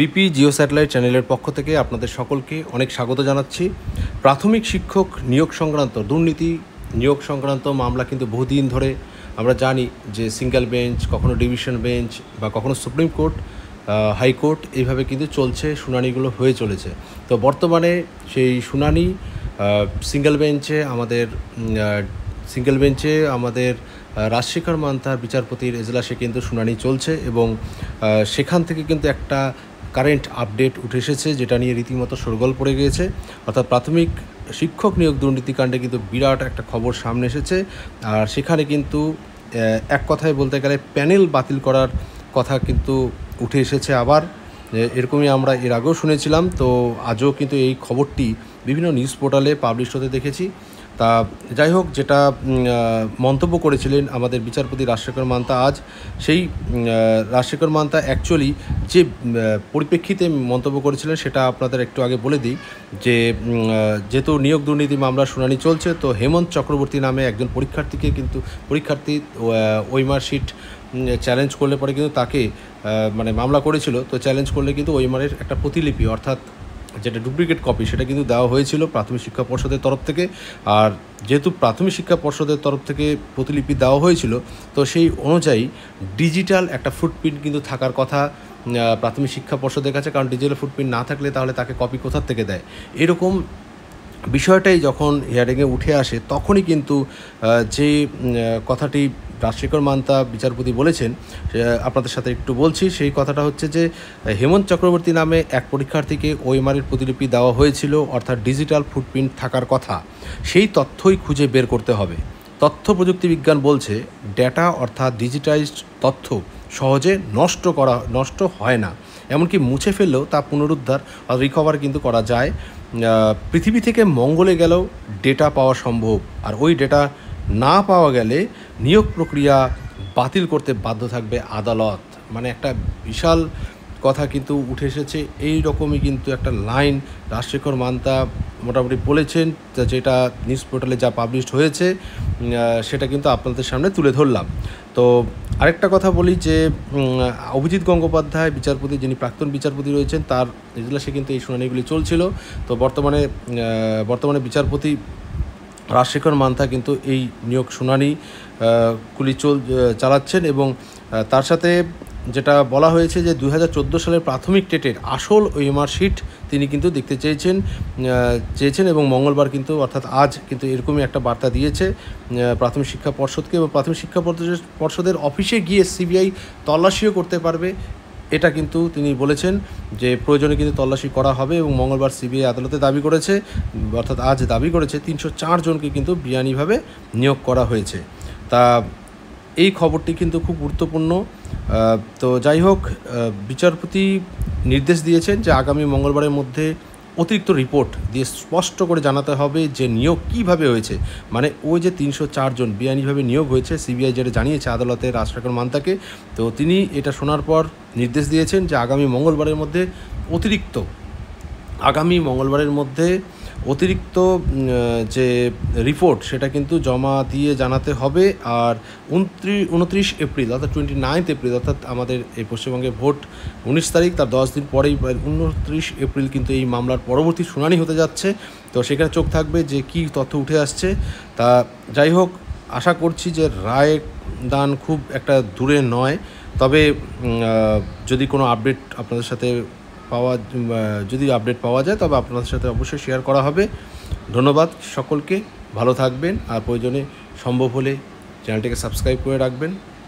BP Jio satellite চ্যানেলের পক্ষ থেকে আপনাদের সকলকে অনেক স্বাগত জানাচ্ছি প্রাথমিক শিক্ষক নিয়োগ সংক্রান্ত দুর্নীতি নিয়োগ সংক্রান্ত মামলা কিন্তু বহুদিন ধরে আমরা জানি যে সিঙ্গেল বেঞ্চ কখনো ডিভিশন বেঞ্চ বা কখনো সুপ্রিম কোর্ট হাইকোর্ট এইভাবে কিন্তু চলছে শুনানিগুলো হয়ে চলেছে তো বর্তমানে সেই শুনানি সিঙ্গেল বেঞ্চে আমাদের সিঙ্গেল বেঞ্চে আমাদের রাজশেখর মান্তার বিচারপতির এজলাসে কিন্তু শুনানি চলছে এবং সেখান থেকে কিন্তু একটা কারেন্ট আপডেট উঠে এসেছে যেটা নিয়ে রীতিমতো সরগোল পড়ে গিয়েছে অর্থাৎ প্রাথমিক শিক্ষক নিয়োগ দুর্নীতিকাণ্ডে কিন্তু বিরাট একটা খবর সামনে এসেছে আর সেখানে কিন্তু এক কথায় বলতে গেলে প্যানেল বাতিল করার কথা কিন্তু উঠে এসেছে আবার এরকমই আমরা এর আগেও শুনেছিলাম তো আজও কিন্তু এই খবরটি বিভিন্ন নিউজ পোর্টালে পাবলিশ হতে দেখেছি তা যাই হোক যেটা মন্তব্য করেছিলেন আমাদের বিচারপতি রাজশেখর মান্তা আজ সেই রাজশেখর মান্তা অ্যাকচুয়ালি যে পরিপ্রেক্ষিতে মন্তব্য করেছিলেন সেটা আপনাদের একটু আগে বলে দিই যে যেহেতু নিয়োগ দুর্নীতি মামলা শুনানি চলছে তো হেমন্ত চক্রবর্তী নামে একজন পরীক্ষার্থীকে কিন্তু পরীক্ষার্থী ওইমার মার্কশিট চ্যালেঞ্জ করলে পরে কিন্তু তাকে মানে মামলা করেছিল তো চ্যালেঞ্জ করলে কিন্তু ওইমারের একটা প্রতিলিপি অর্থাৎ যেটা ডুপ্লিকেট কপি সেটা কিন্তু দেওয়া হয়েছিল প্রাথমিক শিক্ষা পর্ষদের তরফ থেকে আর যেহেতু প্রাথমিক শিক্ষা পর্ষদের তরফ থেকে প্রতিলিপি দেওয়া হয়েছিল তো সেই অনুযায়ী ডিজিটাল একটা ফুটপ্রিন্ট কিন্তু থাকার কথা প্রাথমিক শিক্ষা পর্ষদের কাছে কারণ ডিজিটাল ফুটপ্রিন্ট না থাকলে তাহলে তাকে কপি কোথার থেকে দেয় এরকম বিষয়টাই যখন হিয়ারিংয়ে উঠে আসে তখনই কিন্তু যে কথাটি রাজশেখর মান্তা বিচারপতি বলেছেন আপনাদের সাথে একটু বলছি সেই কথাটা হচ্ছে যে হেমন্ত চক্রবর্তী নামে এক পরীক্ষার্থীকে ওএমআরের প্রতিলিপি দেওয়া হয়েছিল অর্থাৎ ডিজিটাল ফুটপ্রিন্ট থাকার কথা সেই তথ্যই খুঁজে বের করতে হবে তথ্য প্রযুক্তি বিজ্ঞান বলছে ডেটা অর্থাৎ ডিজিটাইজড তথ্য সহজে নষ্ট করা নষ্ট হয় না এমনকি মুছে ফেললেও তা পুনরুদ্ধার রিকভার কিন্তু করা যায় পৃথিবী থেকে মঙ্গলে গেলেও ডেটা পাওয়া সম্ভব আর ওই ডেটা না পাওয়া গেলে নিয়োগ প্রক্রিয়া বাতিল করতে বাধ্য থাকবে আদালত মানে একটা বিশাল কথা কিন্তু উঠে এসেছে এই রকমই কিন্তু একটা লাইন রাজশেখর মান্তা মোটামুটি বলেছেন যেটা নিউজ পোর্টালে যা পাবলিশড হয়েছে সেটা কিন্তু আপনাদের সামনে তুলে ধরলাম তো আরেকটা কথা বলি যে অভিজিৎ গঙ্গোপাধ্যায় বিচারপতি যিনি প্রাক্তন বিচারপতি রয়েছেন তার এজলাসে কিন্তু এই শুনানিগুলি চলছিল তো বর্তমানে বর্তমানে বিচারপতি রাজশেখর মান্থা কিন্তু এই নিয়োগ শুনানি কুলি চল চালাচ্ছেন এবং তার সাথে যেটা বলা হয়েছে যে দু সালের প্রাথমিক টেটের আসল ওএমআর শিট তিনি কিন্তু দেখতে চেয়েছেন চেয়েছেন এবং মঙ্গলবার কিন্তু অর্থাৎ আজ কিন্তু এরকমই একটা বার্তা দিয়েছে প্রাথমিক শিক্ষা পর্ষদকে এবং প্রাথমিক শিক্ষা পর্ষদের অফিসে গিয়ে সিবিআই তল্লাশিও করতে পারবে এটা কিন্তু তিনি বলেছেন যে প্রয়োজনে কিন্তু তল্লাশি করা হবে এবং মঙ্গলবার সিবিআই আদালতে দাবি করেছে অর্থাৎ আজ দাবি করেছে তিনশো জনকে কিন্তু বিয়ানিভাবে নিয়োগ করা হয়েছে তা এই খবরটি কিন্তু খুব গুরুত্বপূর্ণ তো যাই হোক বিচারপতি নির্দেশ দিয়েছেন যে আগামী মঙ্গলবারের মধ্যে অতিরিক্ত রিপোর্ট দিয়ে স্পষ্ট করে জানাতে হবে যে নিয়োগ কিভাবে হয়েছে মানে ওই যে তিনশো চারজন বেআইনিভাবে নিয়োগ হয়েছে সিবিআই যেটা জানিয়েছে আদালতে রাজশেখর মান্তাকে তো তিনি এটা শোনার পর নির্দেশ দিয়েছেন যে আগামী মঙ্গলবারের মধ্যে অতিরিক্ত আগামী মঙ্গলবারের মধ্যে অতিরিক্ত যে রিপোর্ট সেটা কিন্তু জমা দিয়ে জানাতে হবে আর উনত্রিশ উনত্রিশ এপ্রিল অর্থাৎ টোয়েন্টি নাইন্থ এপ্রিল অর্থাৎ আমাদের এই পশ্চিমবঙ্গে ভোট উনিশ তারিখ তার দশ দিন পরেই উনত্রিশ এপ্রিল কিন্তু এই মামলার পরবর্তী শুনানি হতে যাচ্ছে তো সেখানে চোখ থাকবে যে কি তথ্য উঠে আসছে তা যাই হোক আশা করছি যে রায় দান খুব একটা দূরে নয় তবে যদি কোনো আপডেট আপনাদের সাথে পাওয়া যদি আপডেট পাওয়া যায় তবে আপনাদের সাথে অবশ্যই শেয়ার করা হবে ধন্যবাদ সকলকে ভালো থাকবেন আর প্রয়োজনে সম্ভব হলে চ্যানেলটিকে সাবস্ক্রাইব করে রাখবেন